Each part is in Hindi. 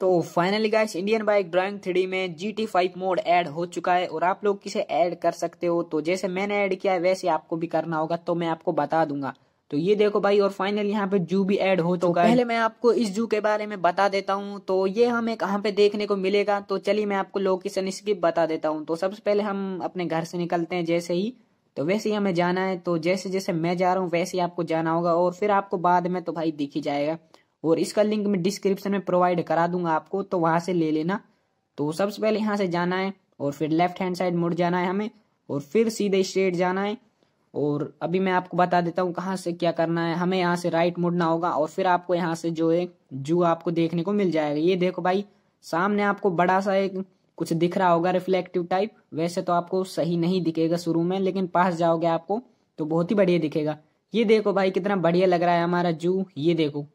तो finally guys Indian bike driving three में G T five mode add हो चुका है और आप लोग किसे ऐड कर सकते हो तो जैसे मैंने ऐड किया है वैसे आपको भी करना होगा तो मैं आपको बता दूंगा तो ये देखो भाई और फाइनल यहाँ पे जू भी ऐड हो चुका है पहले मैं आपको इस जू के बारे में बता देता हूँ तो ये हमें कहाँ पे देखने को मिलेगा तो चलिए मैं आपको लोकेशन इसकी बता देता हूँ तो सबसे पहले हम अपने घर से निकलते हैं जैसे ही तो वैसे ही हमें जाना है तो जैसे जैसे मैं जा रहा हूँ वैसे ही आपको जाना होगा और फिर आपको बाद में तो भाई दिख ही जाएगा और इसका लिंक मैं डिस्क्रिप्शन में प्रोवाइड करा दूंगा आपको तो वहां से ले लेना तो सबसे पहले यहाँ से जाना है और फिर लेफ्ट हैंड साइड मुड़ जाना है हमें और फिर सीधे स्ट्रेट जाना है और अभी मैं आपको बता देता हूँ कहाँ से क्या करना है हमें यहाँ से राइट मुड़ना होगा और फिर आपको यहाँ से जो है जू आपको देखने को मिल जाएगा ये देखो भाई सामने आपको बड़ा सा एक कुछ दिख रहा होगा रिफ्लेक्टिव टाइप वैसे तो आपको सही नहीं दिखेगा शुरू में लेकिन पास जाओगे आपको तो बहुत ही बढ़िया दिखेगा ये देखो भाई कितना बढ़िया लग रहा है हमारा जू ये देखो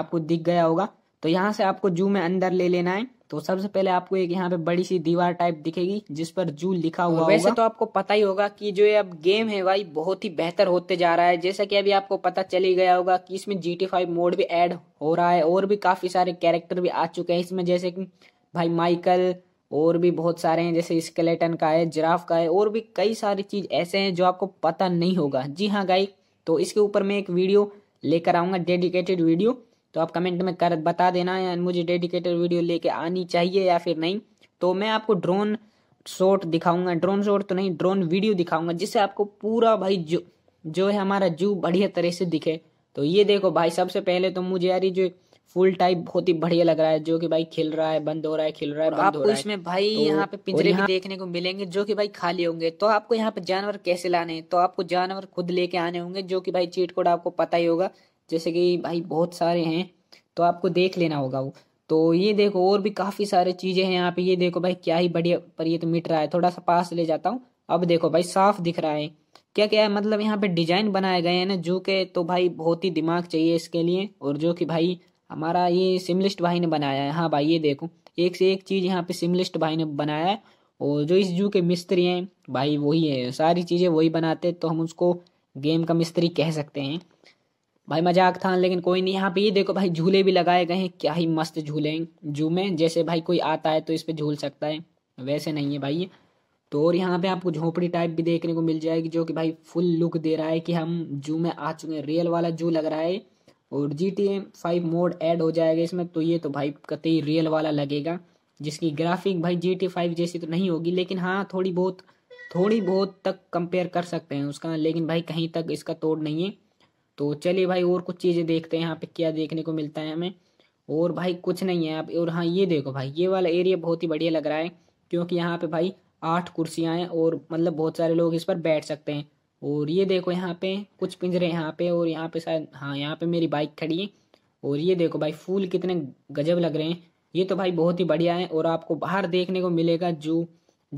आपको दिख गया होगा तो यहाँ से आपको जू में अंदर ले लेना है तो सबसे पहले आपको एक यहाँ पे बड़ी सी दीवार टाइप दिखेगी जिस पर जू लिखा हुआ तो वैसे होगा। तो आपको पता ही होगा कि जो ये अब गेम है भाई बहुत ही बेहतर होते जा रहा है जैसा कि अभी आपको पता चल ही गया होगा कि इसमें जी टी फाइव मोड भी ऐड हो रहा है और भी काफी सारे कैरेक्टर भी आ चुके हैं इसमें जैसे कि भाई माइकल और भी बहुत सारे हैं जैसे स्केलेटन का है जिराफ का है और भी कई सारी चीज ऐसे हैं जो आपको पता नहीं होगा जी हाँ गाई तो इसके ऊपर मैं एक वीडियो लेकर आऊंगा डेडिकेटेड वीडियो तो आप कमेंट में कर बता देना मुझे डेडिकेटेड वीडियो लेके आनी चाहिए या फिर नहीं तो मैं आपको ड्रोन शॉट दिखाऊंगा ड्रोन शॉट तो नहीं ड्रोन वीडियो दिखाऊंगा जिससे आपको पूरा भाई जो जो है हमारा जू बढ़िया तरह से दिखे तो ये देखो भाई सबसे पहले तो मुझे यार जो फुल टाइप बहुत ही बढ़िया लग रहा है जो कि भाई खिल रहा है बंद हो रहा है खिल रहा है बंद आपको हो रहा इसमें भाई तो, यहाँ पे पिंजरे भी देखने को मिलेंगे जो कि भाई खाली होंगे तो आपको यहाँ पे जानवर कैसे लाने हैं तो आपको जानवर खुद लेके आने होंगे जो कि भाई चीट कोड आपको पता ही होगा जैसे कि भाई बहुत सारे हैं तो आपको देख लेना होगा वो तो ये देखो और भी काफ़ी सारे चीज़ें हैं यहाँ पे ये देखो भाई क्या ही बढ़िया पर ये तो मिट रहा है थोड़ा सा पास ले जाता हूँ अब देखो भाई साफ दिख रहा है क्या क्या है मतलब यहाँ पे डिजाइन बनाए गए हैं ना जो के तो भाई बहुत ही दिमाग चाहिए इसके लिए और जो कि भाई हमारा ये सिमलिस्ट भाई ने बनाया है हाँ भाई ये देखो एक से एक चीज़ यहाँ पे सिमलिस्ट भाई ने बनाया है और जो इस जू के मिस्त्री हैं भाई वही है सारी चीज़ें वही बनाते तो हम उसको गेम का मिस्त्री कह सकते हैं भाई मजाक था लेकिन कोई नहीं यहाँ पे ये देखो भाई झूले भी लगाए गए हैं क्या ही मस्त झूले झूमे जैसे भाई कोई आता है तो इस पर झूल सकता है वैसे नहीं है भाई तो और यहाँ पे आपको झोपड़ी टाइप भी देखने को मिल जाएगी जो कि भाई फुल लुक दे रहा है कि हम जू में आ चुके हैं रियल वाला जू लग रहा है और G T A five mode add हो जाएगा इसमें तो ये तो भाई कतई रियल वाला लगेगा जिसकी ग्राफिक भाई जी टी फाइव जैसी तो नहीं होगी लेकिन हाँ थोड़ी बहुत थोड़ी बहुत तक कंपेयर कर सकते हैं उसका लेकिन भाई कहीं तक इसका तोड़ नहीं है तो चलिए भाई और कुछ चीज़ें देखते हैं यहाँ पे क्या देखने को मिलता है हमें और भाई कुछ नहीं है आप और हाँ ये देखो भाई ये वाला एरिया बहुत ही बढ़िया लग रहा है क्योंकि यहाँ पे भाई आठ कुर्सियाँ हैं और मतलब बहुत सारे लोग इस पर बैठ सकते हैं और ये देखो यहाँ पे कुछ पिंजरे यहाँ पे और यहाँ पे शायद हाँ यहाँ पे मेरी बाइक खड़ी है और ये देखो भाई फूल कितने गजब लग रहे हैं ये तो भाई बहुत ही बढ़िया है और आपको बाहर देखने को मिलेगा जू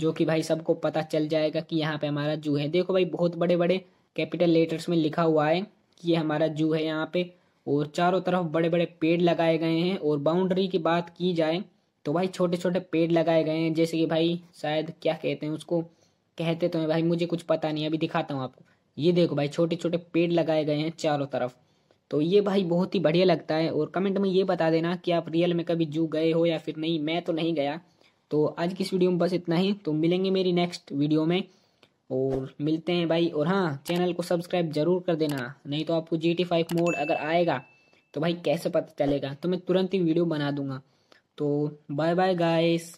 जो कि भाई सबको पता चल जाएगा कि यहाँ पे हमारा जू है देखो भाई बहुत बड़े बड़े कैपिटल लेटर्स में लिखा हुआ है ये हमारा जू है यहाँ पे और चारों तरफ बड़े बड़े पेड़ लगाए गए हैं और बाउंड्री की बात की जाए तो भाई छोटे छोटे पेड़ लगाए गए हैं जैसे कि भाई शायद क्या कहते हैं उसको कहते तो हैं भाई मुझे कुछ पता नहीं अभी दिखाता हूँ आपको ये देखो भाई छोटे छोटे पेड़ लगाए गए हैं चारों तरफ तो ये भाई बहुत ही बढ़िया लगता है और कमेंट में ये बता देना कि आप रियल में कभी जू गए हो या फिर नहीं मैं तो नहीं गया तो आज की इस वीडियो में बस इतना ही तो मिलेंगे मेरी नेक्स्ट वीडियो में और मिलते हैं भाई और हाँ चैनल को सब्सक्राइब जरूर कर देना नहीं तो आपको जी टी फाइव मोड अगर आएगा तो भाई कैसे पता चलेगा तो मैं तुरंत ही वीडियो बना दूंगा तो बाय बाय गाइस